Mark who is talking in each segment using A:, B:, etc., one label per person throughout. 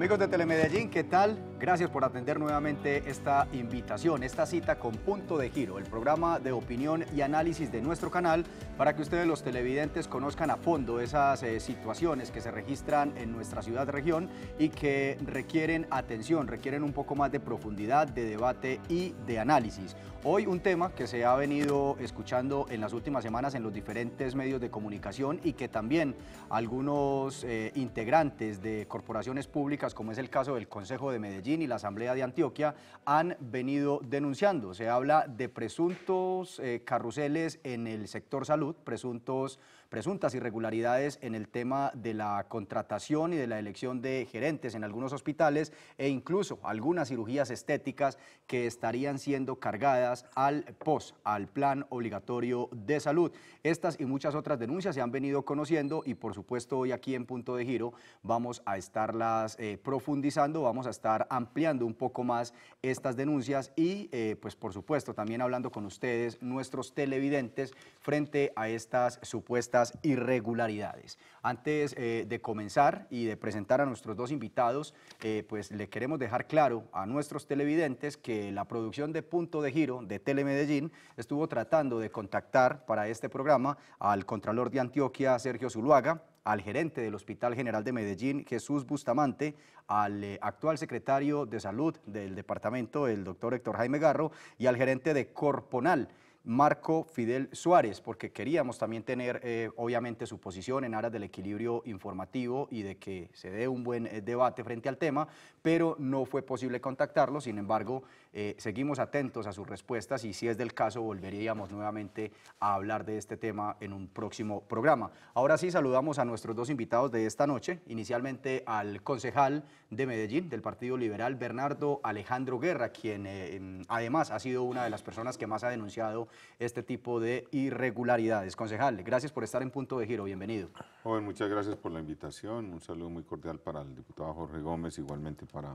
A: Amigos de Telemedellín, ¿qué tal? Gracias por atender nuevamente esta invitación, esta cita con Punto de Giro, el programa de opinión y análisis de nuestro canal, para que ustedes los televidentes conozcan a fondo esas eh, situaciones que se registran en nuestra ciudad-región y que requieren atención, requieren un poco más de profundidad, de debate y de análisis. Hoy un tema que se ha venido escuchando en las últimas semanas en los diferentes medios de comunicación y que también algunos eh, integrantes de corporaciones públicas, como es el caso del Consejo de Medellín, y la Asamblea de Antioquia han venido denunciando. Se habla de presuntos eh, carruseles en el sector salud, presuntos presuntas irregularidades en el tema de la contratación y de la elección de gerentes en algunos hospitales e incluso algunas cirugías estéticas que estarían siendo cargadas al POS, al Plan Obligatorio de Salud. Estas y muchas otras denuncias se han venido conociendo y por supuesto hoy aquí en Punto de Giro vamos a estarlas eh, profundizando, vamos a estar ampliando un poco más estas denuncias y eh, pues por supuesto también hablando con ustedes, nuestros televidentes, frente a estas supuestas irregularidades. Antes eh, de comenzar y de presentar a nuestros dos invitados, eh, pues le queremos dejar claro a nuestros televidentes que la producción de Punto de Giro de Telemedellín estuvo tratando de contactar para este programa al Contralor de Antioquia, Sergio Zuluaga, al gerente del Hospital General de Medellín, Jesús Bustamante, al eh, actual secretario de Salud del departamento, el doctor Héctor Jaime Garro, y al gerente de Corponal, Marco Fidel Suárez, porque queríamos también tener eh, obviamente su posición en aras del equilibrio informativo y de que se dé un buen eh, debate frente al tema, pero no fue posible contactarlo, sin embargo, eh, seguimos atentos a sus respuestas y si es del caso volveríamos nuevamente a hablar de este tema en un próximo programa. Ahora sí saludamos a nuestros dos invitados de esta noche, inicialmente al concejal de Medellín del Partido Liberal, Bernardo Alejandro Guerra, quien eh, em, además ha sido una de las personas que más ha denunciado este tipo de irregularidades. Concejal, gracias por estar en Punto de Giro, bienvenido. muchas gracias por la invitación, un saludo muy cordial para el diputado Jorge Gómez, igualmente para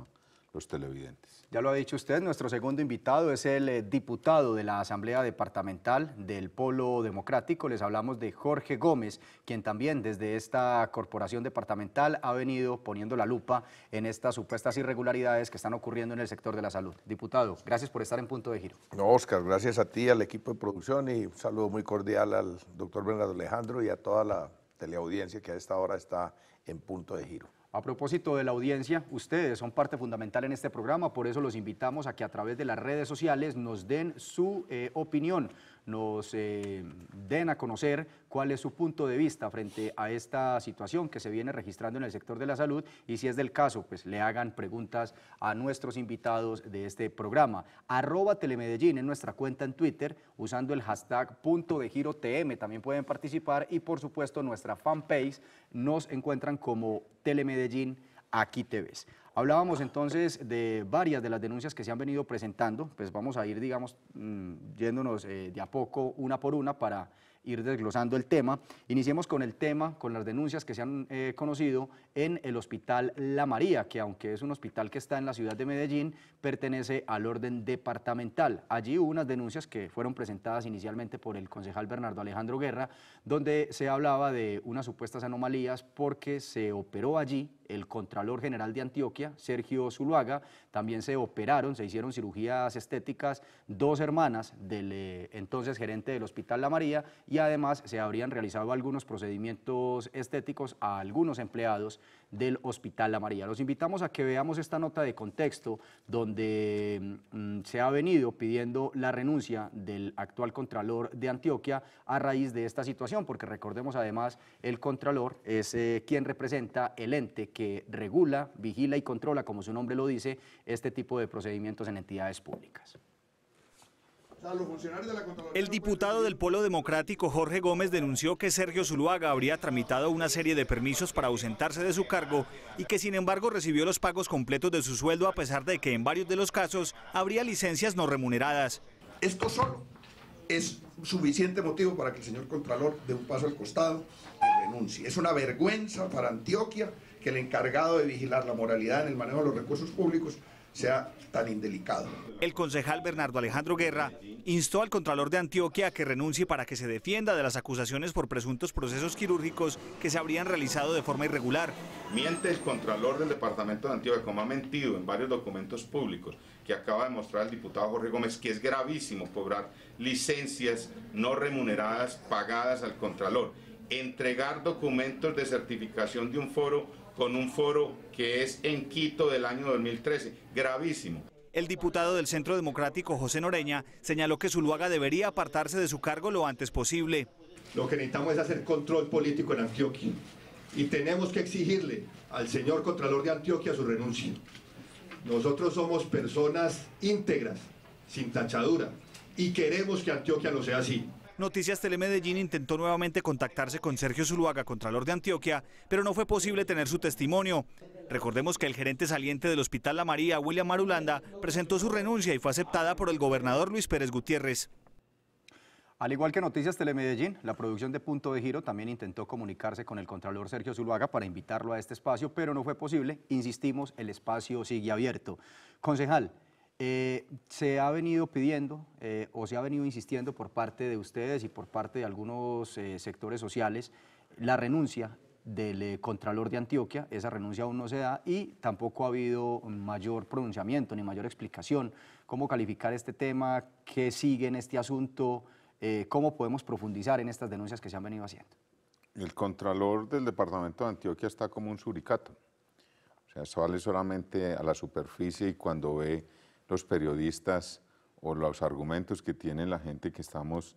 A: los televidentes. Ya lo ha dicho usted, nuestro segundo invitado es el eh, diputado de la Asamblea Departamental del Polo Democrático. Les hablamos de Jorge Gómez, quien también desde esta corporación departamental ha venido poniendo la lupa en estas supuestas irregularidades que están ocurriendo en el sector de la salud. Diputado, gracias por estar en punto de giro.
B: No, Oscar, gracias a ti, al equipo de producción y un saludo muy cordial al doctor Bernardo Alejandro y a toda la teleaudiencia que a esta hora está en
A: punto de giro. A propósito de la audiencia, ustedes son parte fundamental en este programa, por eso los invitamos a que a través de las redes sociales nos den su eh, opinión nos eh, den a conocer cuál es su punto de vista frente a esta situación que se viene registrando en el sector de la salud y si es del caso, pues le hagan preguntas a nuestros invitados de este programa. Arroba Telemedellín en nuestra cuenta en Twitter usando el hashtag punto de giro TM. También pueden participar y por supuesto nuestra fanpage nos encuentran como Telemedellín Aquí Te Ves. Hablábamos entonces de varias de las denuncias que se han venido presentando, pues vamos a ir, digamos, mm, yéndonos eh, de a poco, una por una, para ir desglosando el tema. Iniciemos con el tema, con las denuncias que se han eh, conocido en el Hospital La María, que aunque es un hospital que está en la ciudad de Medellín, pertenece al orden departamental. Allí hubo unas denuncias que fueron presentadas inicialmente por el concejal Bernardo Alejandro Guerra, donde se hablaba de unas supuestas anomalías porque se operó allí el Contralor General de Antioquia, Sergio Zuluaga. También se operaron, se hicieron cirugías estéticas dos hermanas del eh, entonces gerente del Hospital La María y además se habrían realizado algunos procedimientos estéticos a algunos empleados del Hospital La María. Los invitamos a que veamos esta nota de contexto donde mm, mm, se ha venido pidiendo la renuncia del actual Contralor de Antioquia a raíz de esta situación, porque recordemos además el Contralor es eh, quien representa el ente que regula, vigila y controla, como su nombre lo dice, este tipo de procedimientos en entidades públicas. El diputado del
B: Polo
C: Democrático Jorge Gómez denunció que Sergio Zuluaga habría tramitado una serie de permisos para ausentarse de su cargo y que sin embargo recibió los pagos completos de su sueldo a pesar de que en varios de los casos
B: habría licencias no remuneradas. Esto solo es suficiente motivo para que el señor Contralor dé un paso al costado y renuncie. Es una vergüenza para Antioquia que el encargado de vigilar la moralidad en el manejo de los recursos públicos sea tan indelicado.
C: El concejal Bernardo Alejandro Guerra instó al Contralor de Antioquia a que renuncie para que se defienda de las acusaciones por presuntos procesos quirúrgicos que se habrían realizado de forma irregular. Miente el Contralor del Departamento de Antioquia, como ha mentido en varios documentos públicos que
D: acaba de mostrar el diputado Jorge Gómez, que es gravísimo cobrar licencias no remuneradas pagadas al Contralor, entregar documentos de certificación de un foro con un foro que es en Quito del año 2013. Gravísimo.
C: El diputado del Centro Democrático, José Noreña, señaló que Zuluaga debería apartarse de su cargo lo antes
B: posible. Lo que necesitamos es hacer control político en Antioquia y tenemos que exigirle al señor Contralor de Antioquia su renuncia. Nosotros somos personas íntegras, sin tachadura, y queremos que Antioquia lo sea así. Noticias
C: Telemedellín intentó nuevamente contactarse con Sergio Zuluaga, Contralor de Antioquia, pero no fue posible tener su testimonio. Recordemos que el gerente saliente del Hospital La María, William Marulanda, presentó
A: su renuncia y fue aceptada por el gobernador Luis Pérez Gutiérrez. Al igual que Noticias Telemedellín, la producción de Punto de Giro también intentó comunicarse con el Contralor Sergio Zuluaga para invitarlo a este espacio, pero no fue posible. Insistimos, el espacio sigue abierto. Concejal, eh, se ha venido pidiendo eh, o se ha venido insistiendo por parte de ustedes y por parte de algunos eh, sectores sociales la renuncia del Contralor de Antioquia, esa renuncia aún no se da y tampoco ha habido mayor pronunciamiento ni mayor explicación. ¿Cómo calificar este tema? ¿Qué sigue en este asunto? ¿Cómo podemos profundizar en estas denuncias que se han venido haciendo?
D: El Contralor del Departamento de Antioquia está como un suricato. O sea, sale solamente a la superficie y cuando ve los periodistas o los argumentos que tiene la gente que estamos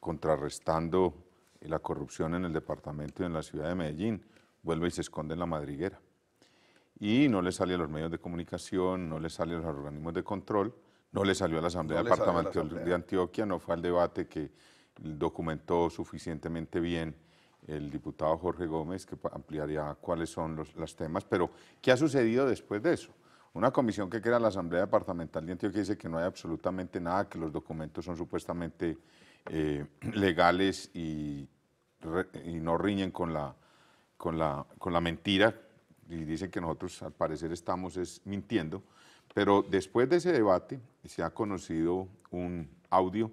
D: contrarrestando la corrupción en el departamento y en la ciudad de Medellín, vuelve y se esconde en la madriguera. Y no le sale a los medios de comunicación, no le sale a los organismos de control, no le salió a la Asamblea Departamental de Antioquia, no fue al debate que documentó suficientemente bien el diputado Jorge Gómez, que ampliaría cuáles son los temas, pero ¿qué ha sucedido después de eso? Una comisión que crea la Asamblea Departamental de Antioquia dice que no hay absolutamente nada, que los documentos son supuestamente eh, legales y, no riñen con la, con, la, con la mentira, y dicen que nosotros al parecer estamos es, mintiendo, pero después de ese debate se ha conocido un audio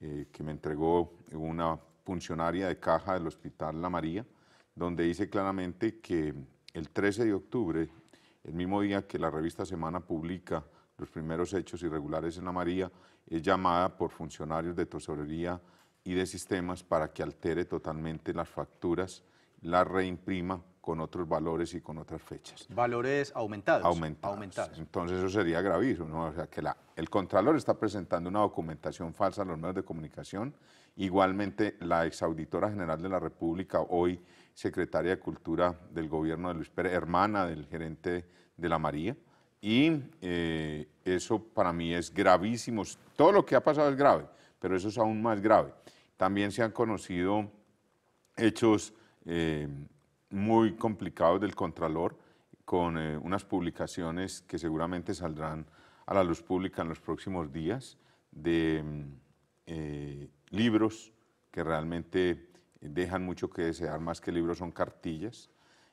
D: eh, que me entregó una funcionaria de caja del Hospital La María, donde dice claramente que el 13 de octubre el mismo día que la revista Semana publica los primeros hechos irregulares en la María, es llamada por funcionarios de tesorería y de sistemas para que altere totalmente las facturas, las reimprima con otros valores y con otras fechas.
A: Valores aumentados. Aumentados.
D: Entonces eso sería gravísimo, ¿no? o sea que el contralor está presentando una documentación falsa a los medios de comunicación. Igualmente la exauditora general de la República hoy secretaria de Cultura del gobierno de Luis Pérez, hermana del gerente de la María. Y eh, eso para mí es gravísimo. Todo lo que ha pasado es grave, pero eso es aún más grave. También se han conocido hechos eh, muy complicados del Contralor con eh, unas publicaciones que seguramente saldrán a la luz pública en los próximos días de mm, libros que realmente dejan mucho que desear, más que libros son cartillas,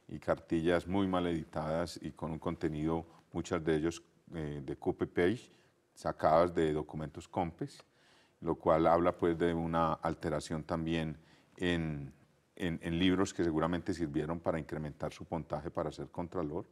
D: y cartillas muy mal editadas y con un contenido, muchas de ellos eh, de copy-page, sacadas de documentos COMPES, lo cual habla pues de una alteración también en, libros que seguramente sirvieron para incrementar su puntaje para ser contralor.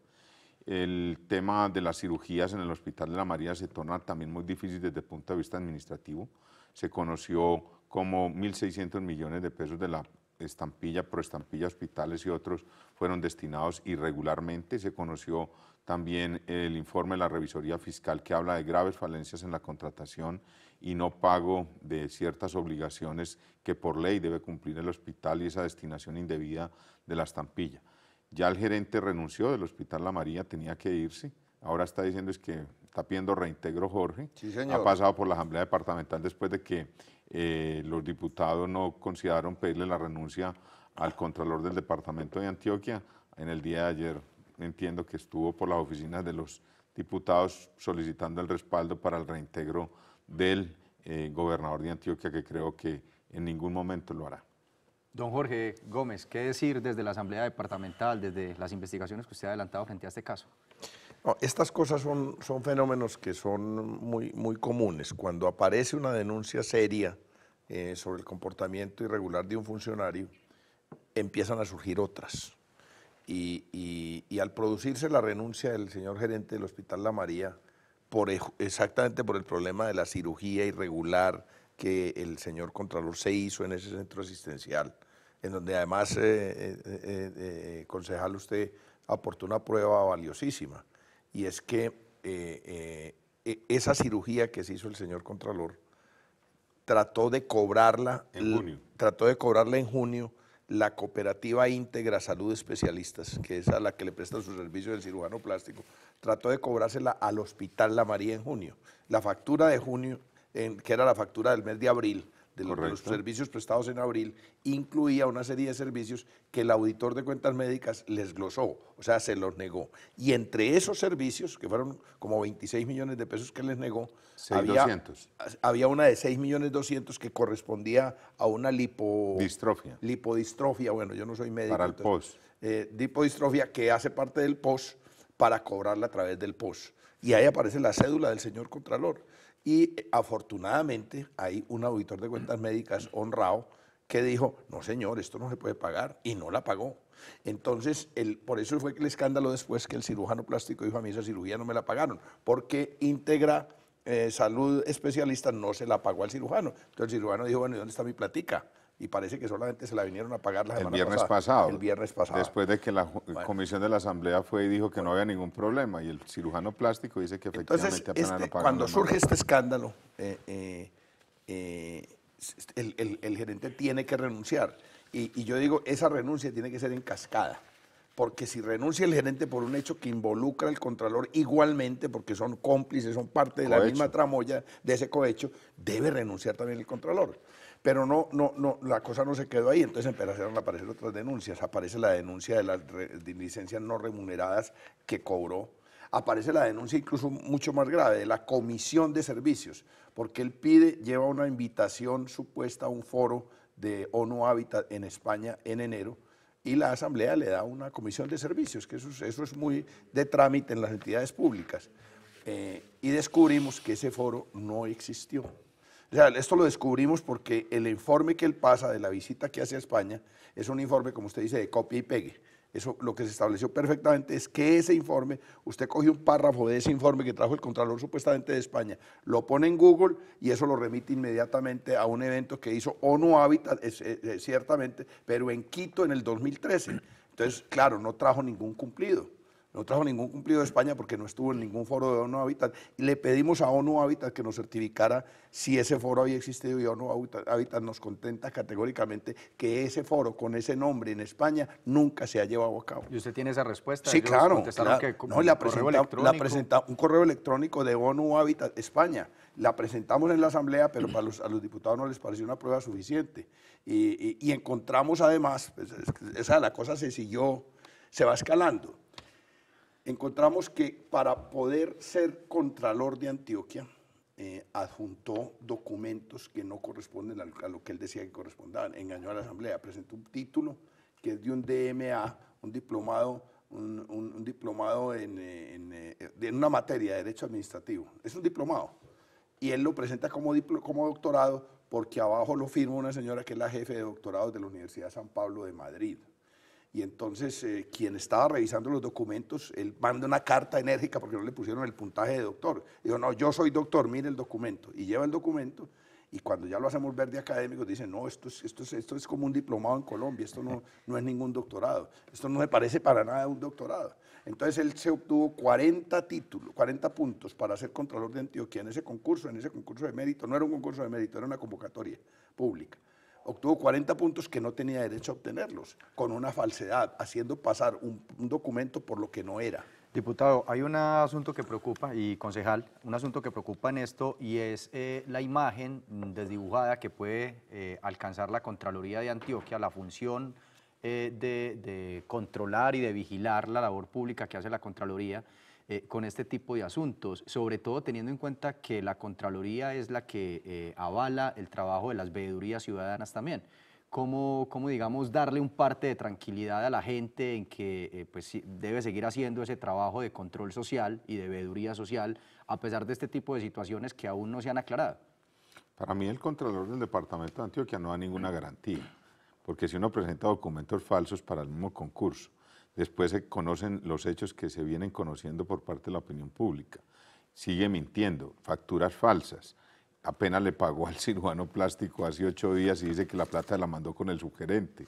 D: El tema de las cirugías en el Hospital de la María se torna también muy difícil desde el punto de vista administrativo, se conoció como 1.600 millones de pesos de la estampilla, proestampilla, hospitales y otros fueron destinados irregularmente. Se conoció también el informe de la revisoría fiscal que habla de graves falencias en la contratación y no pago de ciertas obligaciones que por ley debe cumplir el hospital y esa destinación indebida de la estampilla. Ya el gerente renunció del Hospital La María, tenía que irse. Ahora está diciendo es que está pidiendo reintegro Jorge. Sí, señor. Ha pasado por la Asamblea Departamental después de que eh, los diputados no consideraron pedirle la renuncia al Contralor del Departamento de Antioquia. En el día de ayer entiendo que estuvo por las oficinas de los diputados solicitando el respaldo para el reintegro del eh, gobernador de Antioquia, que creo que en ningún
B: momento lo hará.
A: Don Jorge Gómez, ¿qué decir desde la Asamblea Departamental, desde las investigaciones que usted ha adelantado frente a este caso?
B: estas cosas son, son fenómenos que son muy, muy comunes. Cuando aparece una denuncia seria eh, sobre el comportamiento irregular de un funcionario, empiezan a surgir otras. Y, al producirse la renuncia del señor gerente del Hospital La María, por, exactamente por el problema de la cirugía irregular que el señor Contralor se hizo en ese centro asistencial, en donde además, eh, eh, concejal, usted aportó una prueba valiosísima y es que eh, eh, e-, esa cirugía que se hizo el señor Contralor trató de cobrarla en junio. Trató de cobrarla en junio la cooperativa íntegra salud especialistas, que es a la que le prestan su servicio del cirujano plástico, trató de cobrársela al hospital La María en junio. La factura de junio, que era la factura del mes de abril, de los, servicios prestados en abril incluía una serie de servicios que el auditor de cuentas médicas les glosó, o sea, se los negó. Y entre esos servicios, que fueron como 26 millones de pesos que les negó, había, había, una de 6 millones 200 que correspondía a una lipo, lipodistrofia. Bueno, yo no soy médico. Para el POS. Eh, lipodistrofia que hace parte del POS para cobrarla a través del POS. Y ahí aparece la cédula del señor Contralor. Y eh, afortunadamente hay un auditor de cuentas médicas honrado que dijo, no señor, esto no se puede pagar, y no la pagó. Entonces, el, por eso fue el escándalo después que el cirujano plástico dijo, a mí esa cirugía no me la pagaron, porque Integra eh, salud especialista no se la pagó al cirujano. Entonces el cirujano dijo, bueno, ¿y dónde está mi platica? y parece que solamente se la vinieron a pagar la semana el viernes pasado. El viernes pasado. Después
D: de que la comisión de la asamblea fue y dijo que no había ningún problema y el cirujano plástico dice que efectivamente apenas este, pagaron Cuando surge
B: este escándalo, eh, eh, eh, el, gerente tiene que renunciar. Y, y yo digo, esa renuncia tiene que ser en cascada porque si renuncia el gerente por un hecho que involucra al contralor igualmente, porque son cómplices, son parte de la misma tramoya de ese cohecho, debe renunciar también el contralor. Pero no, no, no, la cosa no se quedó ahí, entonces empezaron a aparecer otras denuncias. Aparece la denuncia de las licencias no remuneradas que cobró. Aparece la denuncia incluso mucho más grave de la comisión de servicios, porque él pide, lleva una invitación supuesta a un foro de ONU Habitat en España en enero, y la Asamblea le da una comisión de servicios, que eso, es muy de trámite en las entidades públicas. Eh, y descubrimos que ese foro no existió. esto lo descubrimos porque el informe que él pasa de la visita que hace a España es un informe, como usted dice, de copia y pegue. Eso lo que se estableció perfectamente es que ese informe, usted coge un párrafo de ese informe que trajo el Contralor supuestamente de España, lo pone en Google y eso lo remite inmediatamente a un evento que hizo ONU Habitat, eh, eh, ciertamente, pero en Quito en el 2013. Entonces, claro, no trajo ningún cumplido. No trajo ningún cumplido de España porque no estuvo en ningún foro de ONU Habitat. Y le pedimos a ONU Habitat que nos certificara si ese foro había existido y ONU Habitat nos contenta categóricamente que ese foro con ese nombre en España nunca se ha llevado a cabo.
A: ¿Y usted tiene esa respuesta? Sí, claro. no, la, presenta,
B: un correo electrónico de ONU Habitat España la presentamos en la Asamblea, pero para los, a los diputados no les pareció una prueba suficiente. Y, encontramos además, esa, pues, la cosa se siguió, se va escalando encontramos que para poder ser contralor de Antioquia, eh, adjuntó documentos que no corresponden a lo que él decía que correspondaban, engañó a la Asamblea, presentó un título que es de un DMA, un diplomado, un, diplomado en, eh, eh, una materia de derecho administrativo, es un diplomado, y él lo presenta como, como doctorado porque abajo lo firma una señora que es la jefe de doctorado de la Universidad San Pablo de Madrid. Y entonces eh, quien estaba revisando los documentos, él manda una carta enérgica porque no le pusieron el puntaje de doctor. digo no, yo soy doctor, mire el documento. Y lleva el documento y cuando ya lo hacemos ver de académicos, dicen, no, esto es, esto esto es como un diplomado en Colombia, esto no, es ningún doctorado, esto no me parece para nada un doctorado. Entonces él se obtuvo 40 títulos, 40 puntos para ser controlador de Antioquia en ese concurso, en ese concurso de mérito, no era un concurso de mérito, era una convocatoria pública obtuvo 40 puntos que no tenía derecho a obtenerlos, con una falsedad, haciendo pasar un, documento
A: por lo que no era. Diputado, hay un asunto que preocupa, y concejal, un asunto que preocupa en esto y es eh, la imagen desdibujada que puede eh, alcanzar la Contraloría de Antioquia, la función eh, de, de controlar y de vigilar la labor pública que hace la Contraloría eh, con este tipo de asuntos, sobre todo teniendo en cuenta que la Contraloría es la que eh, avala el trabajo de las veedurías ciudadanas también. ¿Cómo, digamos, darle un parte de tranquilidad a la gente en que eh, pues debe seguir haciendo ese trabajo de control social y de veeduría social, a pesar de este tipo de situaciones que aún no se han aclarado? Para mí el Contralor del
D: Departamento de Antioquia no da ninguna garantía, porque si uno presenta documentos falsos para el mismo concurso, Después se conocen los hechos que se vienen conociendo por parte de la opinión pública. Sigue mintiendo, facturas falsas. Apenas le pagó al cirujano plástico hace ocho días y dice que la plata la mandó con el sugerente.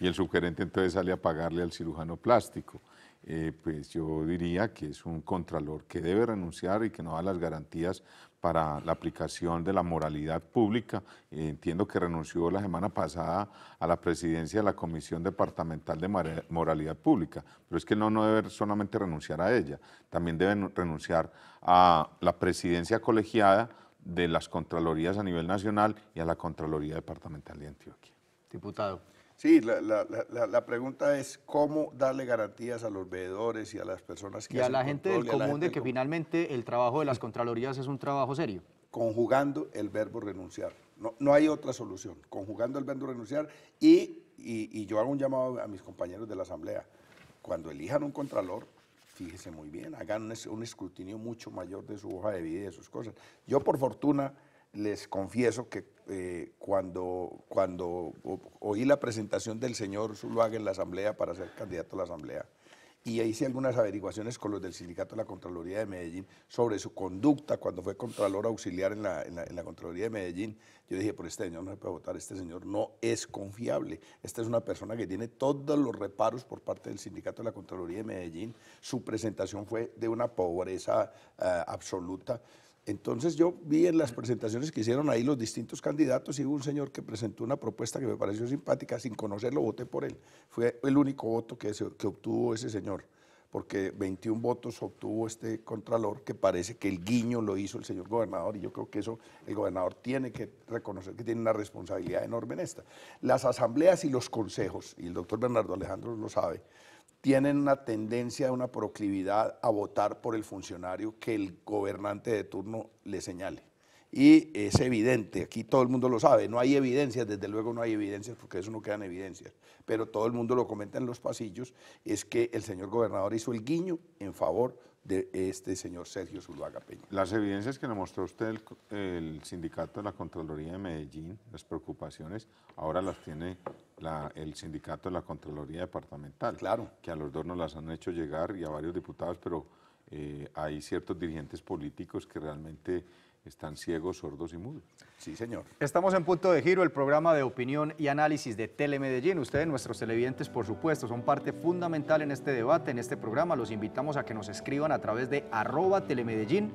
D: Y el sugerente entonces sale a pagarle al cirujano plástico. Eh, pues yo diría que es un contralor que debe renunciar y que no da las garantías para la aplicación de la moralidad pública. Eh, entiendo que renunció la semana pasada a la presidencia de la Comisión Departamental de Moralidad Pública, pero es que no, debe solamente renunciar a ella, también debe renunciar a la presidencia colegiada de las Contralorías a nivel nacional y a la Contraloría Departamental de Antioquia.
B: Diputado. Sí, la, pregunta es cómo darle garantías a los
A: veedores y a las personas que... Y a la gente del común de que finalmente el trabajo de las Contralorías es un trabajo serio.
B: Conjugando el verbo renunciar. No, no hay otra solución. Conjugando el verbo renunciar y, y, yo hago un llamado a mis compañeros de la Asamblea. Cuando elijan un contralor, fíjese muy bien, hagan un escrutinio mucho mayor de su hoja de vida y de sus cosas. Yo por fortuna les confieso que eh, cuando, cuando oí la presentación del señor Zuluaga en la Asamblea para ser candidato a la Asamblea, y hice algunas averiguaciones con los del Sindicato de la Contraloría de Medellín sobre su conducta cuando fue Contralor Auxiliar en la, en Contraloría de Medellín. Yo dije, por este señor no se puede votar, este señor no es confiable. Esta es una persona que tiene todos los reparos por parte del Sindicato de la Contraloría de Medellín. Su presentación fue de una pobreza eh, absoluta. Entonces yo vi en las presentaciones que hicieron ahí los distintos candidatos y hubo un señor que presentó una propuesta que me pareció simpática, sin conocerlo voté por él. Fue el único voto que, que obtuvo ese señor, porque 21 votos obtuvo este contralor que parece que el guiño lo hizo el señor gobernador y yo creo que eso el gobernador tiene que reconocer que tiene una responsabilidad enorme en esta. Las asambleas y los consejos, y el doctor Bernardo Alejandro lo sabe, tienen una tendencia, una proclividad a votar por el funcionario que el gobernante de turno le señale. Y es evidente, aquí todo el mundo lo sabe, no hay evidencias, desde luego no hay evidencias porque eso no quedan evidencias, pero todo el mundo lo comenta en los pasillos, es que el señor gobernador hizo el guiño en favor de este señor Sergio Zuluaga Peña.
D: Las evidencias que le mostró usted el, sindicato de la Contraloría de Medellín, las preocupaciones, ahora las tiene el sindicato de la Contraloría Departamental. Claro. Que a los dos nos las han hecho llegar y a varios diputados, pero eh, hay ciertos dirigentes políticos que realmente están ciegos, sordos y mudos. Sí, señor.
A: Estamos en Punto de Giro, el programa de opinión y análisis de Telemedellín. Ustedes, nuestros televidentes, por supuesto, son parte fundamental en este debate, en este programa. Los invitamos a que nos escriban a través de arroba telemedellín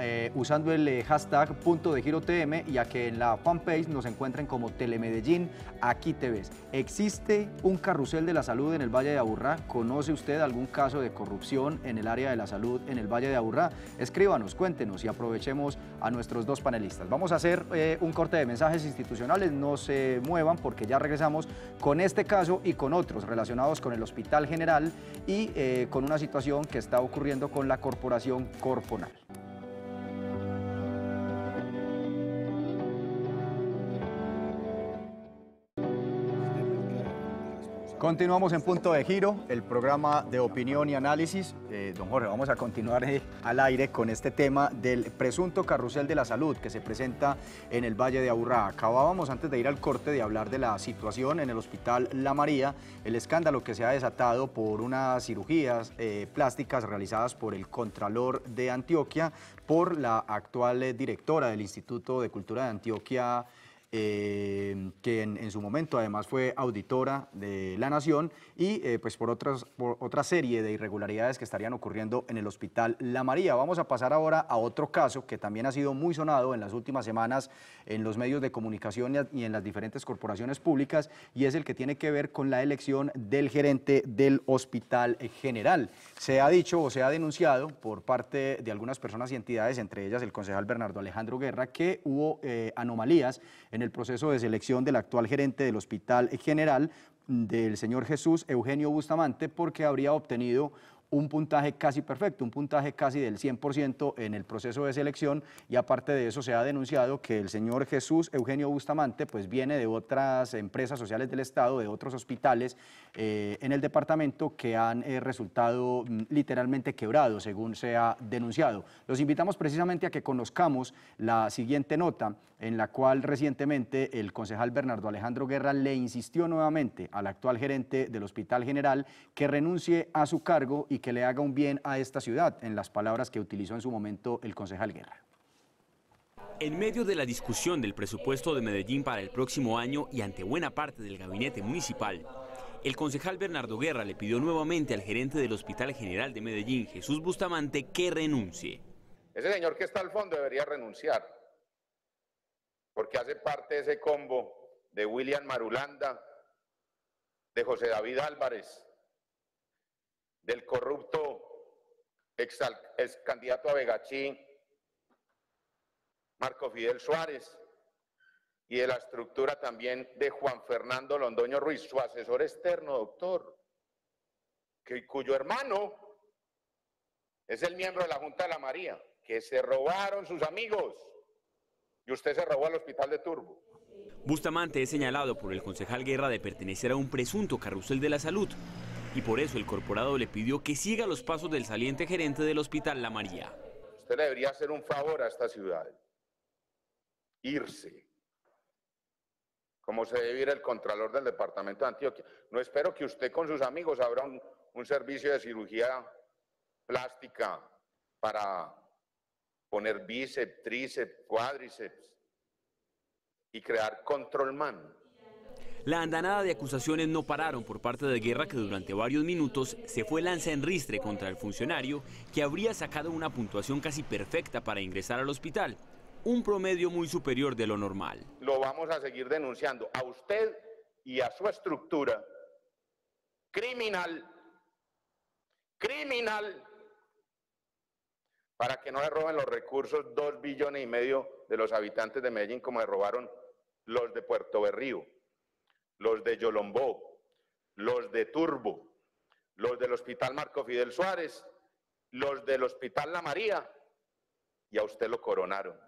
A: eh, usando el eh, hashtag punto de giro TM y a que en la fanpage nos encuentren como Telemedellín, aquí te ves. ¿Existe un carrusel de la salud en el Valle de Aburrá? ¿Conoce usted algún caso de corrupción en el área de la salud en el Valle de Aburrá? Escríbanos, cuéntenos y aprovechemos a nuestros dos panelistas. Vamos a hacer eh, un corte de mensajes institucionales, no se muevan porque ya regresamos con este caso y con otros relacionados con el Hospital General y con una situación que está ocurriendo con la corporación Corponal. Continuamos en Punto de Giro, el programa de opinión y análisis. Eh, don Jorge, vamos a continuar eh, al aire con este tema del presunto carrusel de la salud que se presenta en el Valle de Aburrá. Acabábamos antes de ir al corte de hablar de la situación en el Hospital La María, el escándalo que se ha desatado por unas cirugías eh, plásticas realizadas por el Contralor de Antioquia por la actual directora del Instituto de Cultura de Antioquia, eh, que en, su momento además fue auditora de la Nación, y eh, pues por, otras, otra serie de irregularidades que estarían ocurriendo en el Hospital La María. Vamos a pasar ahora a otro caso que también ha sido muy sonado en las últimas semanas en los medios de comunicación y en las diferentes corporaciones públicas, y es el que tiene que ver con la elección del gerente del Hospital General. Se ha dicho o se ha denunciado por parte de algunas personas y entidades, entre ellas el concejal Bernardo Alejandro Guerra, que hubo eh, anomalías en el proceso de selección del actual gerente del Hospital General del señor Jesús Eugenio Bustamante porque habría obtenido un puntaje casi perfecto, un puntaje casi del 100% en el proceso de selección y aparte de eso se ha denunciado que el señor Jesús Eugenio Bustamante pues viene de otras empresas sociales del Estado, de otros hospitales eh, en el departamento que han eh, resultado mm, literalmente quebrados, según se ha denunciado. Los invitamos precisamente a que conozcamos la siguiente nota en la cual recientemente el concejal Bernardo Alejandro Guerra le insistió nuevamente al actual gerente del Hospital General que renuncie a su cargo y que le haga un bien a esta ciudad, en las palabras que utilizó en su momento el concejal Guerra.
E: En medio de la discusión del presupuesto de Medellín para el próximo año y ante buena parte del gabinete municipal, el concejal Bernardo Guerra le pidió nuevamente al gerente del Hospital General de Medellín, Jesús Bustamante, que renuncie.
D: Ese señor que está al fondo debería renunciar, porque hace parte de ese combo de William Marulanda, de José David Álvarez, del corrupto ex, candidato a Vegachín, Marco Fidel Suárez, y de la estructura también de Juan Fernando Londoño Ruiz, su asesor externo, doctor, que, cuyo hermano es el miembro de la Junta de la María, que se robaron sus amigos y usted se robó al hospital de Turbo.
E: Bustamante es señalado por el concejal Guerra de pertenecer a un presunto carrusel de la salud y por eso el corporado le pidió que siga los pasos del saliente gerente del hospital La María.
D: Usted debería hacer un favor a esta ciudad, irse, como se debe ir el Contralor del Departamento de Antioquia. No espero que usted con sus amigos abra un, servicio de cirugía plástica para poner bíceps, tríceps, cuádriceps y crear control controlman.
E: La andanada de acusaciones no pararon por parte de Guerra que durante varios minutos se fue lanza en ristre contra el funcionario que habría sacado una puntuación casi perfecta para ingresar al hospital un promedio muy superior de lo normal.
D: Lo vamos a seguir denunciando a usted y a su estructura criminal,
E: criminal,
D: para que no le roben los recursos dos billones y medio de los habitantes de Medellín como le robaron los de Puerto Berrío, los de Yolombó, los de Turbo, los del Hospital Marco Fidel Suárez, los del Hospital La María, y a usted lo coronaron.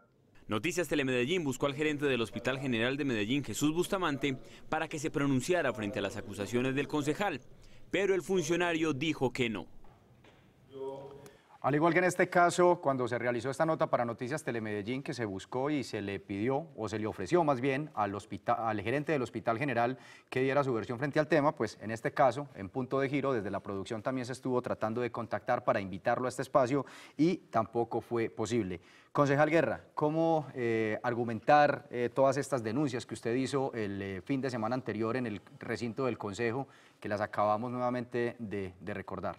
E: Noticias Telemedellín buscó al gerente del Hospital General de Medellín, Jesús Bustamante, para que se pronunciara frente a las acusaciones del concejal, pero el funcionario dijo que no.
A: Al igual que en este caso, cuando se realizó esta nota para Noticias Telemedellín, que se buscó y se le pidió, o se le ofreció más bien al, gerente del Hospital General que diera su versión frente al tema, pues en este caso, en punto de giro, desde la producción también se estuvo tratando de contactar para invitarlo a este espacio y tampoco fue posible. Concejal Guerra, ¿cómo eh, argumentar eh, todas estas denuncias que usted hizo el eh, fin de semana anterior en el recinto del Consejo, que las acabamos nuevamente de recordar?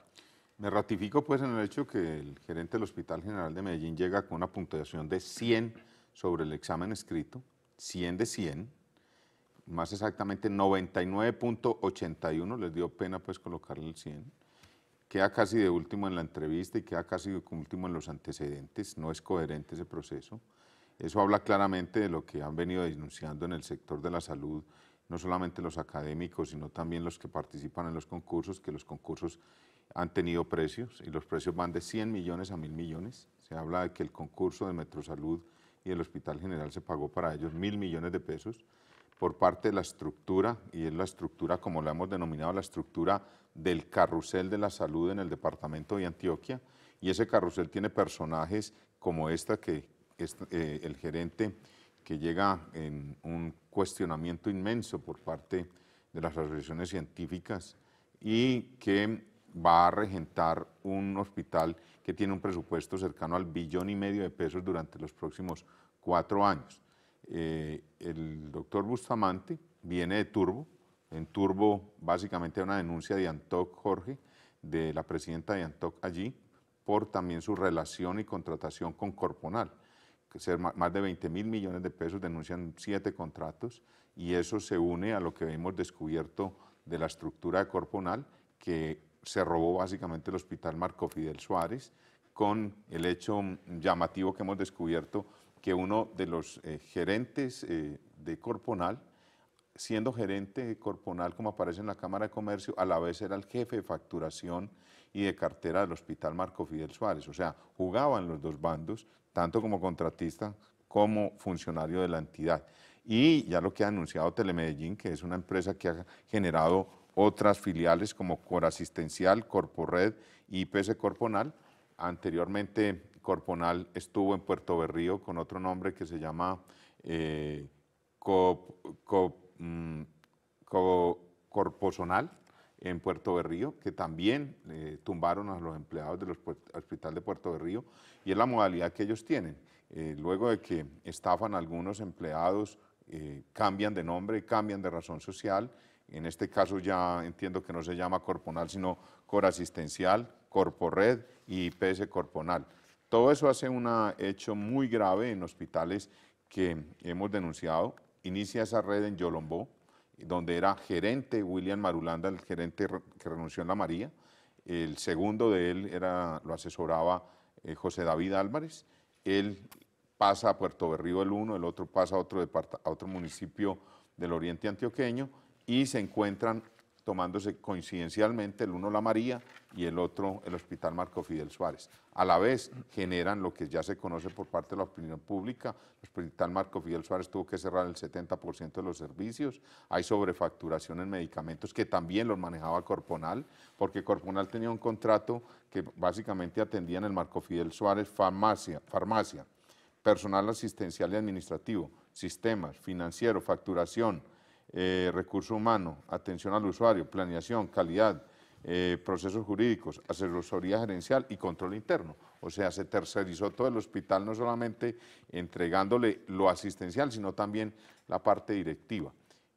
A: Me
D: ratifico pues en el hecho que el gerente del Hospital General de Medellín llega con una puntuación de 100 sobre el examen escrito, 100 de 100, más exactamente 99.81, les dio pena pues colocarle el 100, queda casi de último en la entrevista y queda casi de último en los antecedentes, no es coherente ese proceso. Eso habla claramente de lo que han venido denunciando en el sector de la salud, no solamente los académicos, sino también los que participan en los concursos, que los concursos han tenido precios y los precios van de 100 millones a 1.000 millones. Se habla de que el concurso de Metrosalud y el Hospital General se pagó para ellos 1.000 millones de pesos por parte de la estructura, y es la estructura, como la hemos denominado, la estructura del carrusel de la salud en el departamento de Antioquia, y ese carrusel tiene personajes como esta que es, eh, el gerente que llega en un cuestionamiento inmenso por parte de las asociaciones científicas y que va a regentar un hospital que tiene un presupuesto cercano al billón y medio de pesos durante los próximos cuatro años. Eh, el doctor Bustamante viene de Turbo, en Turbo básicamente una denuncia de Antoc Jorge, de la presidenta de Antoc allí, por también su relación y contratación con Corponal. Ser más de 20 mil millones de pesos, denuncian siete contratos y eso se une a lo que hemos descubierto de la estructura de Corponal que se robó básicamente el hospital Marco Fidel Suárez con el hecho llamativo que hemos descubierto que uno de los eh, gerentes eh, de Corponal, siendo gerente de Corponal, como aparece en la Cámara de Comercio, a la vez era el jefe de facturación y de cartera del Hospital Marco Fidel Suárez. O sea, jugaban los dos bandos, tanto como contratista como funcionario de la entidad. Y ya lo que ha anunciado Telemedellín, que es una empresa que ha generado otras filiales como Corasistencial, Corpored y IPS Corponal. Anteriormente, Corponal estuvo en Puerto Berrío con otro nombre que se llama eh, mm, Corposonal en Puerto Berrío, que también eh, tumbaron a los empleados del Hospital de Puerto Berrío, y es la modalidad que ellos tienen. Eh, luego de que estafan algunos empleados, cambian de nombre, cambian de razón social, en este caso ya entiendo que no se llama Corponal, sino Corasistencial, Corpored y PS Corponal. Todo eso hace un hecho muy grave en hospitales que hemos denunciado. Inicia esa red en Yolombó, donde era gerente William Marulanda, el gerente que renunció en La María. El segundo de él era, lo asesoraba eh, José David Álvarez. Él pasa a Puerto Berrío el uno, el otro pasa a otro municipio del oriente antioqueño y se encuentran tomándose coincidencialmente el uno la María y el otro el Hospital Marco Fidel Suárez. A la vez generan lo que ya se conoce por parte de la opinión pública, el Hospital Marco Fidel Suárez tuvo que cerrar el 70% de los servicios, hay sobrefacturación en medicamentos que también los manejaba Corponal, porque Corponal tenía un contrato que básicamente atendía en el Marco Fidel Suárez farmacia, farmacia personal asistencial y administrativo, sistemas, financiero, facturación, eh, recurso humano, atención al usuario, planeación, calidad, eh, procesos jurídicos, asesoría gerencial y control interno. O sea, se tercerizó todo el hospital, no solamente entregándole lo asistencial, sino también la parte directiva.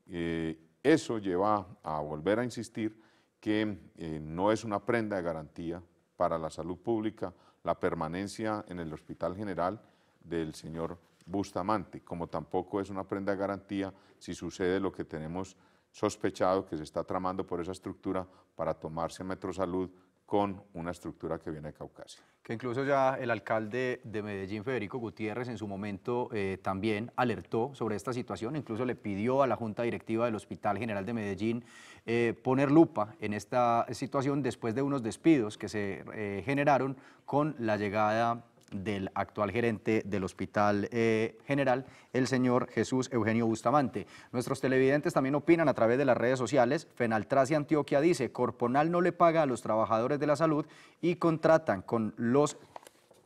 D: Eh, eso lleva a volver a insistir que no es una prenda de garantía para la salud pública la permanencia en el Hospital General del señor Bustamante, como tampoco es una prenda de garantía si sucede lo que tenemos sospechado que se está tramando por esa estructura para tomarse Metro Salud con una estructura que viene de Caucasia.
A: Que incluso ya el alcalde de Medellín, Federico Gutiérrez, en su momento eh, también alertó sobre esta situación, incluso le pidió a la Junta Directiva del Hospital General de Medellín eh, poner lupa en esta situación después de unos despidos que se eh, generaron con la llegada del actual gerente del Hospital eh, General, el señor Jesús Eugenio Bustamante. Nuestros televidentes también opinan a través de las redes sociales. Fenaltrasia Antioquia dice, Corponal no le paga a los trabajadores de la salud y contratan con los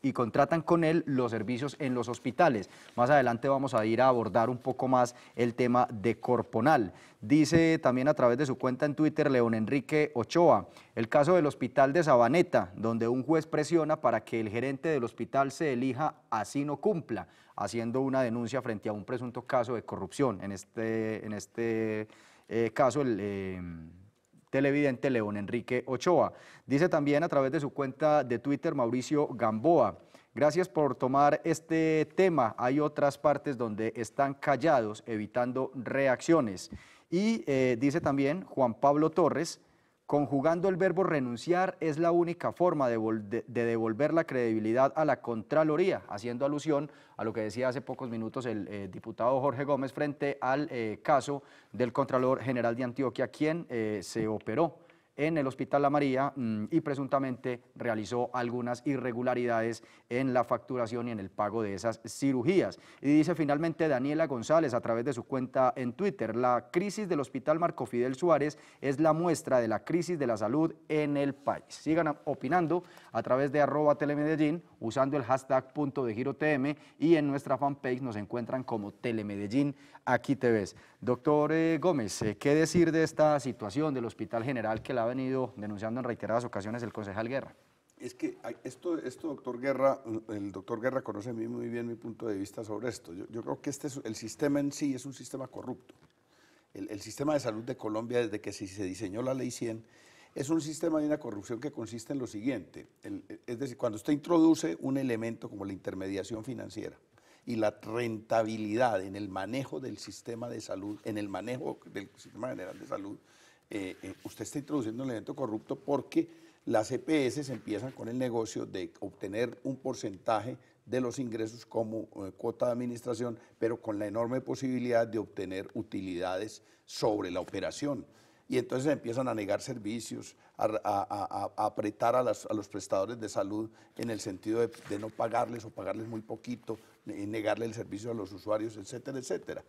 A: y contratan con él los servicios en los hospitales. Más adelante vamos a ir a abordar un poco más el tema de Corponal. Dice también a través de su cuenta en Twitter León Enrique Ochoa, el caso del hospital de Sabaneta, donde un juez presiona para que el gerente del hospital se elija así no cumpla, haciendo una denuncia frente a un presunto caso de corrupción. En este, en este eh, caso, el... Eh, televidente León Enrique Ochoa. Dice también a través de su cuenta de Twitter Mauricio Gamboa. Gracias por tomar este tema. Hay otras partes donde están callados, evitando reacciones. Y eh, dice también Juan Pablo Torres, Conjugando el verbo renunciar es la única forma de, devolver la credibilidad a la Contraloría, haciendo alusión a lo que decía hace pocos minutos el eh, diputado Jorge Gómez frente al eh, caso del Contralor General de Antioquia, quien eh, se operó en el Hospital La María mm, y presuntamente realizó algunas irregularidades en la facturación y en el pago de esas cirugías. Y dice finalmente Daniela González a través de su cuenta en Twitter, la crisis del Hospital Marco Fidel Suárez es la muestra de la crisis de la salud en el país. Sigan opinando a través de arroba telemedellín usando el hashtag punto de giro TM y en nuestra fanpage nos encuentran como Telemedellín Aquí Te Ves. Doctor eh, Gómez, eh, ¿qué decir de esta situación del Hospital General que la ha venido denunciando en reiteradas ocasiones el concejal Guerra?
B: Es que esto, doctor Guerra, mm, el doctor Guerra conoce muy bien mi punto de vista sobre esto. Yo, creo que este el sistema en sí es un sistema corrupto. El, sistema de salud de Colombia, desde que se diseñó la ley 100, es un sistema de una corrupción que consiste en lo siguiente, es decir, cuando usted introduce un elemento como la intermediación financiera y la rentabilidad en el manejo del sistema de salud, en el manejo del sistema general de salud, eh, eh, usted está introduciendo un elemento corrupto porque las EPS empiezan con el negocio de obtener un porcentaje de los ingresos como eh, cuota de administración, pero con la enorme posibilidad de obtener utilidades sobre la operación y entonces empiezan a negar servicios, a, apretar a, los prestadores de salud en el sentido de, de no pagarles o pagarles muy poquito, eh, negarle el servicio a los usuarios, etcétera, etcétera.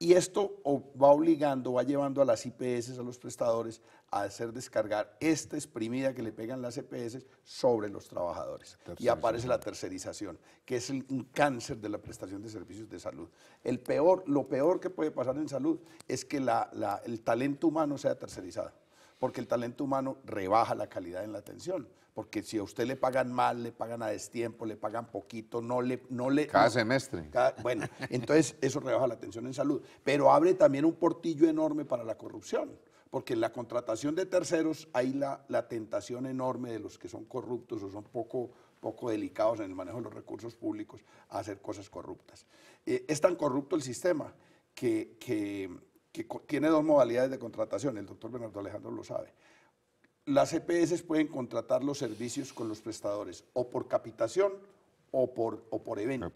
B: Y esto va obligando, va llevando a las IPS, a los prestadores, a hacer descargar esta exprimida que le pegan las IPS e sobre los trabajadores. Y aparece la tercerización, que es el, un cáncer de la prestación de servicios de salud. El peor, lo peor que puede pasar en salud es que el talento humano sea tercerizado, porque el talento humano rebaja la calidad en la atención porque si a usted le pagan mal, le pagan a destiempo, le pagan poquito, no le... No le cada semestre. bueno, entonces eso rebaja la atención en salud, pero abre también un portillo enorme para la corrupción, porque en la contratación de terceros hay la, tentación enorme de los que son corruptos o son poco, poco delicados en el manejo de los recursos públicos a hacer cosas corruptas. Eh, es tan corrupto el sistema que, que, que tiene dos modalidades de contratación, el doctor Bernardo Alejandro lo sabe las EPS pueden contratar los servicios con los prestadores o por capitación o por, o por evento.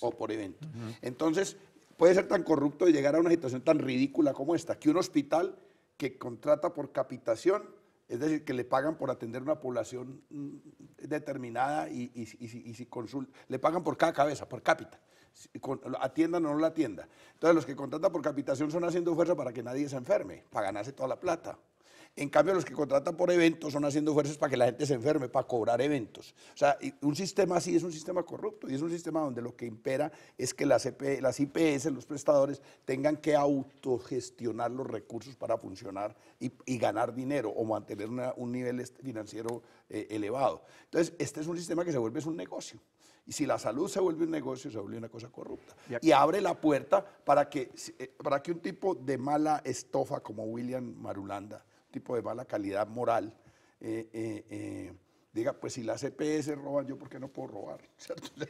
B: O por evento. Entonces, puede ser tan corrupto llegar a una situación tan ridícula como esta, que un hospital que contrata por capitación, es decir, que le pagan por atender una población mm, determinada y, si consulta, le pagan por cada cabeza, por cápita, atienda atiendan o no la atienda. Entonces, los que contratan por capitación son haciendo fuerza para que nadie se enferme, para ganarse toda la plata. En cambio, los que contratan por eventos son haciendo esfuerzos para que la gente se enferme, para cobrar eventos. O sea, un sistema así es un sistema corrupto y es un sistema donde lo que impera es que las, IPS, e los prestadores, tengan que autogestionar los recursos para funcionar y, ganar dinero o mantener un nivel este, financiero eh, elevado. Entonces, este es un sistema que se vuelve un negocio. Y si la salud se vuelve un negocio, se vuelve una cosa corrupta. Y, abre la puerta para que, eh, para que un tipo de mala estofa como William Marulanda tipo de mala calidad moral, eh, eh, eh, diga, pues si las EPS roban, yo porque no puedo robar,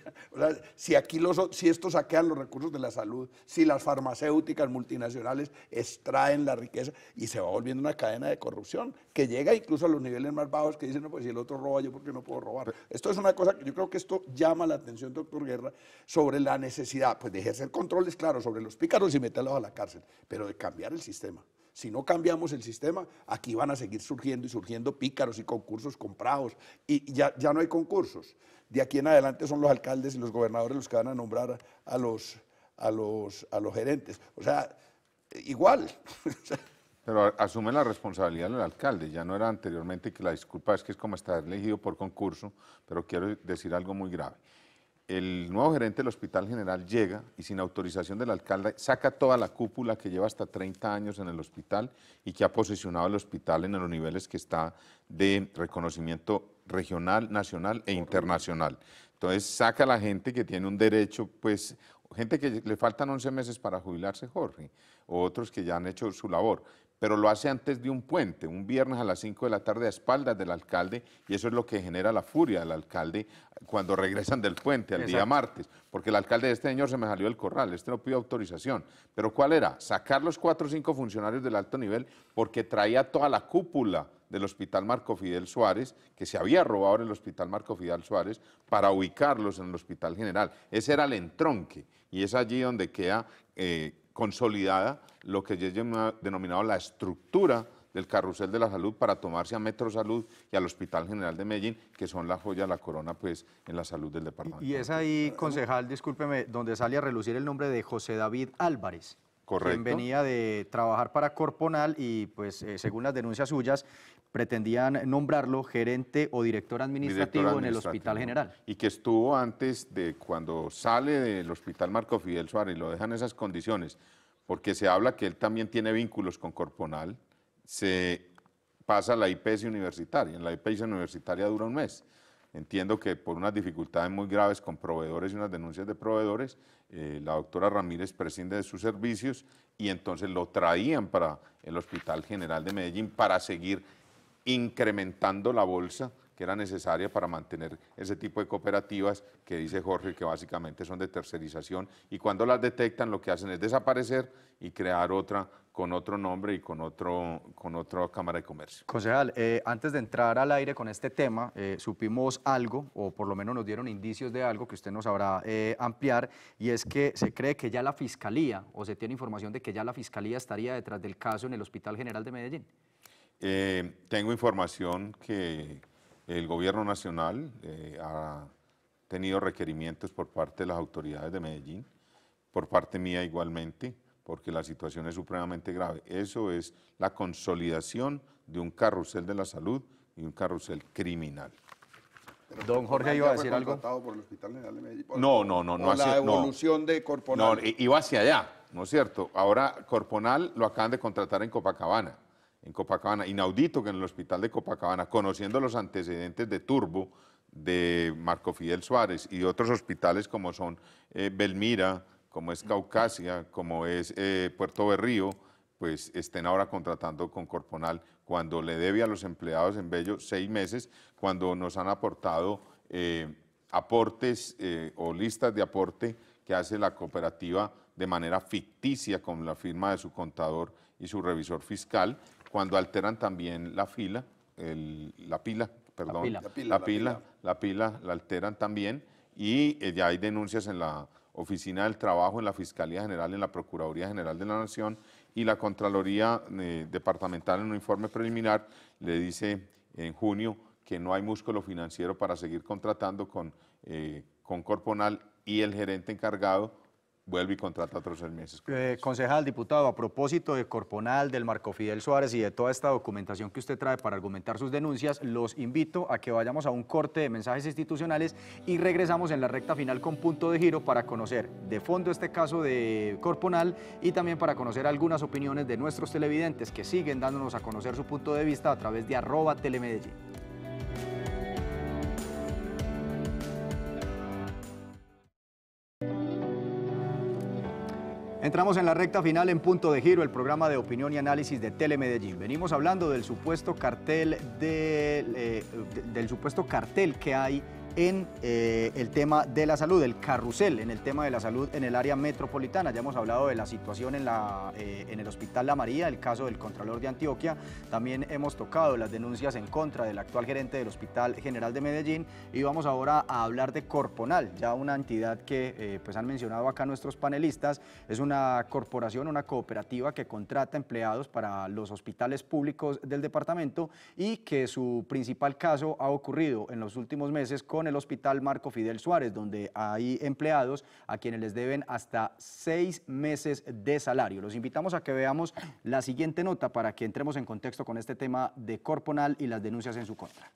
B: si aquí los, si estos saquean los recursos de la salud, si las farmacéuticas multinacionales extraen la riqueza y se va volviendo una cadena de corrupción que llega incluso a los niveles más bajos que dicen, no, pues si el otro roba, yo porque no puedo robar. Esto es una cosa que yo creo que esto llama la atención, doctor Guerra, sobre la necesidad, pues de ejercer controles, claro, sobre los pícaros y meterlos a la cárcel, pero de cambiar el sistema. Si no cambiamos el sistema, aquí van a seguir surgiendo y surgiendo pícaros y concursos comprados. Y ya, ya no hay concursos. De aquí en adelante son los alcaldes y los gobernadores los que van a nombrar a los, a los, gerentes. O sea, igual.
D: Pero asume la responsabilidad del alcalde. Ya no era anteriormente que la disculpa es que es como estar elegido por concurso, pero quiero decir algo muy grave el nuevo gerente del Hospital General llega y sin autorización del alcalde saca toda la cúpula que lleva hasta 30 años en el hospital y que ha posicionado el hospital en los niveles que está de reconocimiento regional, nacional e internacional. Entonces saca a la gente que tiene un derecho, pues gente que le faltan 11 meses para jubilarse, Jorge, o otros que ya han hecho su labor pero lo hace antes de un puente, un viernes a las 5 de la tarde a espaldas del alcalde, y eso es lo que genera la furia del alcalde cuando regresan del puente al día martes, porque el alcalde de este señor se me salió el corral, este no pidió autorización. Pero ¿cuál era? Sacar los cuatro o cinco funcionarios del alto nivel porque traía toda la cúpula del Hospital Marco Fidel Suárez, que se había robado en el Hospital Marco Fidel Suárez, para ubicarlos en el Hospital General. Ese era el entronque y es allí donde queda eh, consolidada lo que ya ha denominado la estructura del carrusel de la salud para tomarse a Metro Salud y al Hospital General de Medellín, que son la joya, la corona, pues, en la salud del departamento.
A: Y es ahí, concejal, discúlpeme, donde sale a relucir el nombre de José David Álvarez. Correcto. venía de trabajar para Corponal y, pues, eh, según las denuncias suyas, pretendían nombrarlo gerente o director administrativo, en el Hospital General.
D: Y que estuvo antes de cuando sale del Hospital Marco Fidel Suárez y lo dejan en esas condiciones, porque se habla que él también tiene vínculos con Corponal, se pasa a la IPS universitaria. En la IPS universitaria dura un mes. Entiendo que por unas dificultades muy graves con proveedores y unas denuncias de proveedores, eh, la doctora Ramírez prescinde de sus servicios y entonces lo traían para el Hospital General de Medellín para seguir incrementando la bolsa que era necesaria para mantener ese tipo de cooperativas que dice Jorge que básicamente son de tercerización y cuando las detectan lo que hacen es desaparecer y crear otra con otro nombre y con otro con otra cámara de comercio.
A: Concejal, eh, antes de entrar al aire con este tema, eh, supimos algo, o por lo menos nos dieron indicios de algo que usted nos sabrá eh, ampliar, y es que se cree que ya la Fiscalía, o se tiene información de que ya la Fiscalía estaría detrás del caso en el Hospital General de Medellín.
D: Eh, tengo información que el gobierno nacional eh, ha tenido requerimientos por parte de las autoridades de Medellín, por parte mía igualmente, porque la situación es supremamente grave. Eso es la consolidación de un carrusel de la salud y un carrusel criminal.
B: Don Jorge iba a decir algo. Por
D: no, no, no, no. la evolución
B: de Corponal. No,
D: iba hacia allá, ¿no es cierto? Ahora Corponal lo acaban de contratar en Copacabana en Copacabana, inaudito que en el hospital de Copacabana, conociendo los antecedentes de Turbo, de Marco Fidel Suárez y otros hospitales como son eh, Belmira, como es Caucasia, como es eh, Puerto Berrío, pues estén ahora contratando con Corponal cuando le debe a los empleados en Bello seis meses, cuando nos han aportado eh, aportes o listas de aporte que hace la cooperativa de manera ficticia con la firma de su contador y su revisor fiscal cuando alteran también la fila, la pila, perdón, la pila. La, pila, la, alteran también y eh, ya hay denuncias en la Oficina del Trabajo, en la Fiscalía General, en la Procuraduría General de la Nación y la Contraloría eh, Departamental en un informe preliminar le dice en junio que no hay músculo financiero para seguir contratando con, eh, con Corponal y el gerente encargado vuelve y contrata otros seis meses.
A: Eh, concejal, diputado, a propósito de Corponal, del Marco Fidel Suárez y de toda esta documentación que usted trae para argumentar sus denuncias, los invito a que vayamos a un corte de mensajes institucionales y regresamos en la recta final con punto de giro para conocer de fondo este caso de Corponal y también para conocer algunas opiniones de nuestros televidentes que siguen dándonos a conocer su punto de vista a través de arroba telemedellín. Entramos en la recta final en Punto de Giro, el programa de opinión y análisis de Telemedellín. Venimos hablando del supuesto cartel eh, de, del supuesto cartel que hay en eh, el tema de la salud, el carrusel en el tema de la salud en el área metropolitana. Ya hemos hablado de la situación en, la, eh, en el Hospital La María, el caso del Contralor de Antioquia. También hemos tocado las denuncias en contra del actual gerente del Hospital General de Medellín. Y vamos ahora a hablar de Corponal, ya una entidad que eh, pues han mencionado acá nuestros panelistas. Es una corporación, una cooperativa que contrata empleados para los hospitales públicos del departamento y que su principal caso ha ocurrido en los últimos meses con el Hospital Marco Fidel Suárez, donde hay empleados a quienes les deben hasta seis meses de salario. Los invitamos a que veamos la siguiente nota para que entremos en contexto con este tema de Corponal y las denuncias en su contra.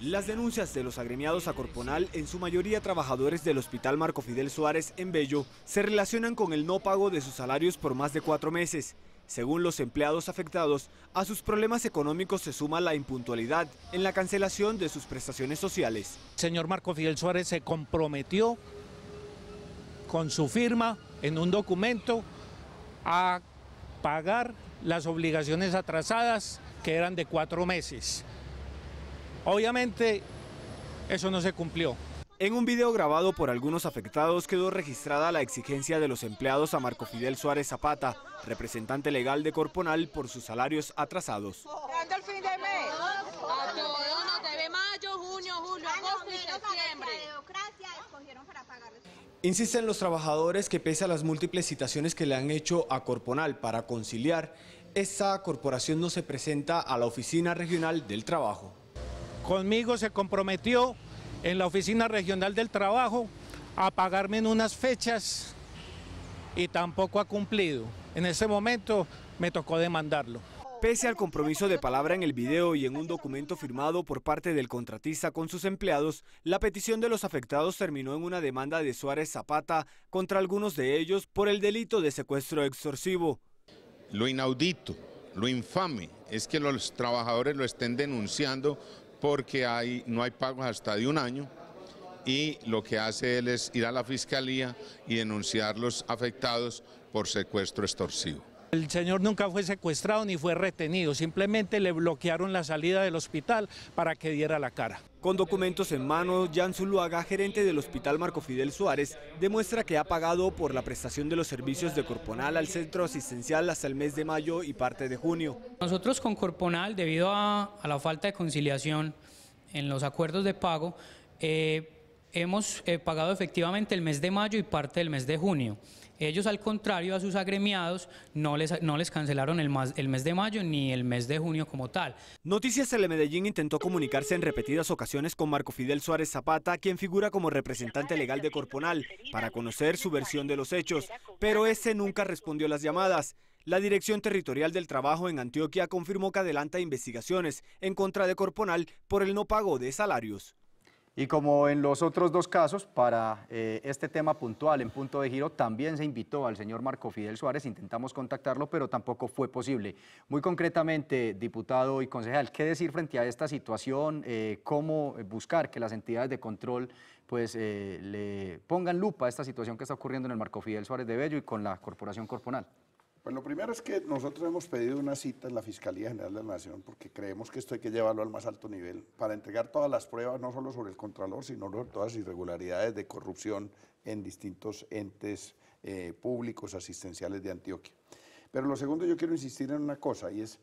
C: Las denuncias de los agremiados a Corponal, en su mayoría trabajadores del Hospital Marco Fidel Suárez en Bello, se relacionan con el no pago de sus salarios por más de cuatro meses. Según los empleados afectados, a sus problemas económicos se suma la impuntualidad en la cancelación de sus prestaciones sociales. El señor Marco Fidel Suárez se comprometió con su firma en un documento a pagar las obligaciones atrasadas que eran de cuatro meses. Obviamente eso no se cumplió. En un video grabado por algunos afectados quedó registrada la exigencia de los empleados a Marco Fidel Suárez Zapata, representante legal de Corponal, por sus salarios atrasados. Insisten los trabajadores que pese a las múltiples citaciones que le han hecho a Corponal para conciliar, esta corporación no se presenta a la Oficina Regional del Trabajo. Conmigo se comprometió en la Oficina Regional del Trabajo a pagarme en unas fechas y tampoco ha cumplido. En ese momento me tocó demandarlo. Pese al compromiso de palabra en el video y en un documento firmado por parte del contratista con sus empleados, la petición de los afectados terminó en una demanda de Suárez Zapata contra algunos de ellos por el delito de secuestro extorsivo. Lo inaudito, lo
D: infame es que los trabajadores lo estén denunciando porque hay, no hay pagos hasta de un año y lo que hace él es ir a la fiscalía y denunciar los afectados por secuestro extorsivo.
C: El señor nunca fue secuestrado ni fue retenido, simplemente le bloquearon la salida del hospital para que diera la cara. Con documentos en mano, Jan Zuluaga, gerente del Hospital Marco Fidel Suárez, demuestra que ha pagado por la prestación de los servicios de Corponal al centro asistencial hasta el mes de mayo y parte de junio.
E: Nosotros con Corponal, debido a, la falta de conciliación en los acuerdos de pago, eh, hemos eh, pagado efectivamente el mes de mayo y parte del mes de junio. Ellos, al contrario, a sus agremiados no les, no les cancelaron el, el mes de mayo ni el mes de junio como tal.
C: Noticias Medellín intentó comunicarse en repetidas ocasiones con Marco Fidel Suárez Zapata, quien figura como representante legal de Corponal, para conocer su versión de los hechos, pero ese nunca respondió las llamadas. La Dirección Territorial del Trabajo en Antioquia confirmó que adelanta investigaciones en contra de Corponal por el no pago de salarios.
A: Y como en los otros dos casos, para eh, este tema puntual en punto de giro, también se invitó al señor Marco Fidel Suárez, intentamos contactarlo, pero tampoco fue posible. Muy concretamente, diputado y concejal, ¿qué decir frente a esta situación? Eh, ¿Cómo buscar que las entidades de control pues, eh, le pongan lupa a esta situación que está ocurriendo en el Marco Fidel Suárez de Bello y con la Corporación Corponal?
B: Pues lo primero es que nosotros hemos pedido una cita en la Fiscalía General de la Nación porque creemos que esto hay que llevarlo al más alto nivel para entregar todas las pruebas, no solo sobre el Contralor, sino sobre todas las irregularidades de corrupción en distintos entes eh, públicos asistenciales de Antioquia. Pero lo segundo, yo quiero insistir en una cosa y es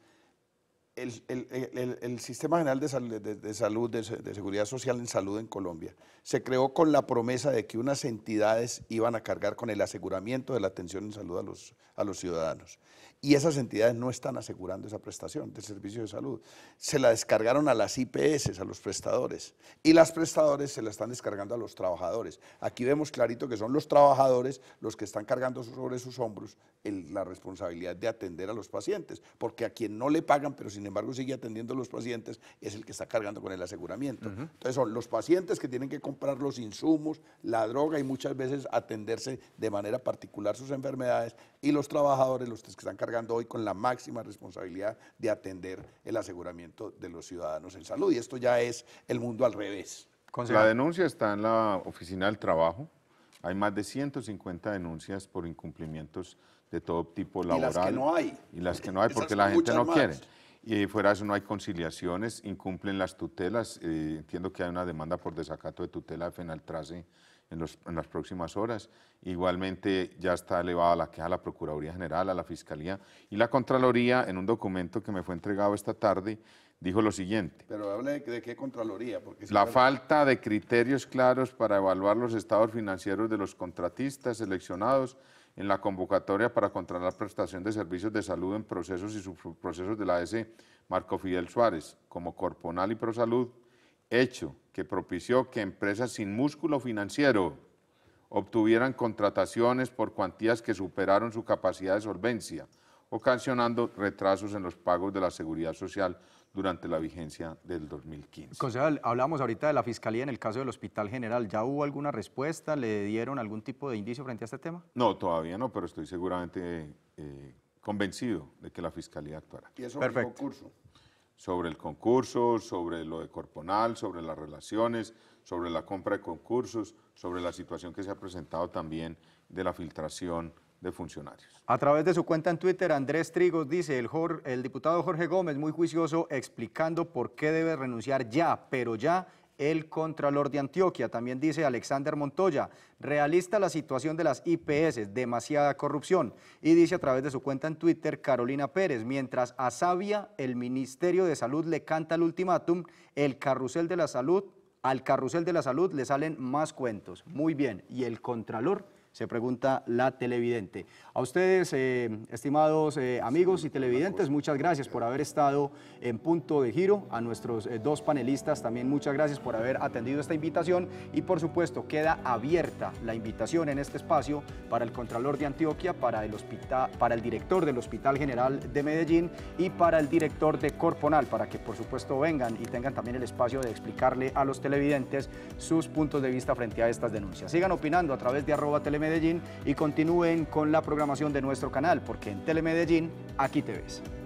B: el, Sistema General de, Salud, de, Seguridad Social en Salud en Colombia se creó con la promesa de que unas entidades iban a cargar con el aseguramiento de la atención en salud a a los ciudadanos y esas entidades no están asegurando esa prestación del servicio de salud. Se la descargaron a las IPS, a los prestadores, y las prestadores se la están descargando a los trabajadores. Aquí vemos clarito que son los trabajadores los que están cargando sobre sus hombros la responsabilidad de atender a los pacientes, porque a quien no le pagan, pero sin embargo sigue atendiendo a los pacientes, es el que está cargando con el aseguramiento. Entonces son los pacientes que tienen que comprar los insumos, la droga y muchas veces atenderse de manera particular sus enfermedades, y los trabajadores los que están cargando hoy con la máxima responsabilidad de atender el aseguramiento de los ciudadanos en salud. Y esto ya es el mundo al revés.
D: La denuncia está en la Oficina del Trabajo. Hay más de 150 denuncias por incumplimientos de todo tipo laboral. Y las que no hay. Y las que no hay porque la gente no quiere. Y fuera de eso no hay conciliaciones, incumplen las tutelas. Eh, entiendo que hay una demanda por desacato de tutela de Fenaltrase en, las próximas horas. Igualmente ya está elevada la queja a la Procuraduría General, a la Fiscalía y la Contraloría en un documento que me fue entregado esta tarde dijo lo siguiente.
B: Pero hable de, qué Contraloría. Porque la falta
D: de criterios claros para evaluar los estados financieros de los contratistas seleccionados en la convocatoria para controlar prestación de servicios de salud en procesos y subprocesos de la s Marco Fidel Suárez, como Corponal y ProSalud, hecho que propició que empresas sin músculo financiero obtuvieran contrataciones por cuantías que superaron su capacidad de solvencia, ocasionando retrasos en los pagos de la seguridad social durante la vigencia del 2015.
A: Concejal, hablamos ahorita de la Fiscalía en el caso del Hospital General. ¿Ya hubo alguna respuesta? ¿Le dieron algún tipo de indicio frente a este tema?
D: No, todavía no, pero estoy seguramente eh, convencido de que la Fiscalía actuará. Y eso Perfecto. curso sobre el concurso, sobre lo de Corponal, sobre las relaciones, sobre la compra de concursos, sobre la situación que se ha presentado también de la filtración de funcionarios.
A: A través de su cuenta en Twitter, Andrés Trigos dice, el, el diputado Jorge Gómez, muy juicioso, explicando por qué debe renunciar ya, pero ya el Contralor de Antioquia. También dice Alexander Montoya, realista la situación de las IPS, demasiada corrupción. Y dice a través de su cuenta en Twitter Carolina Pérez, mientras a Sabia el Ministerio de Salud le canta el ultimátum, el carrusel de la salud, al carrusel de la salud le salen más cuentos. Muy bien, y el Contralor se pregunta la televidente. A ustedes, eh, estimados eh, amigos y televidentes, muchas gracias por haber estado en punto de giro. A nuestros eh, dos panelistas también muchas gracias por haber atendido esta invitación y por supuesto queda abierta la invitación en este espacio para el Contralor de Antioquia, para el, para el director del Hospital General de Medellín y para el director de Corponal, para que por supuesto vengan y tengan también el espacio de explicarle a los televidentes sus puntos de vista frente a estas denuncias. Sigan opinando a través de arroba Medellín y continúen con la programación de nuestro canal, porque en Telemedellín aquí te ves.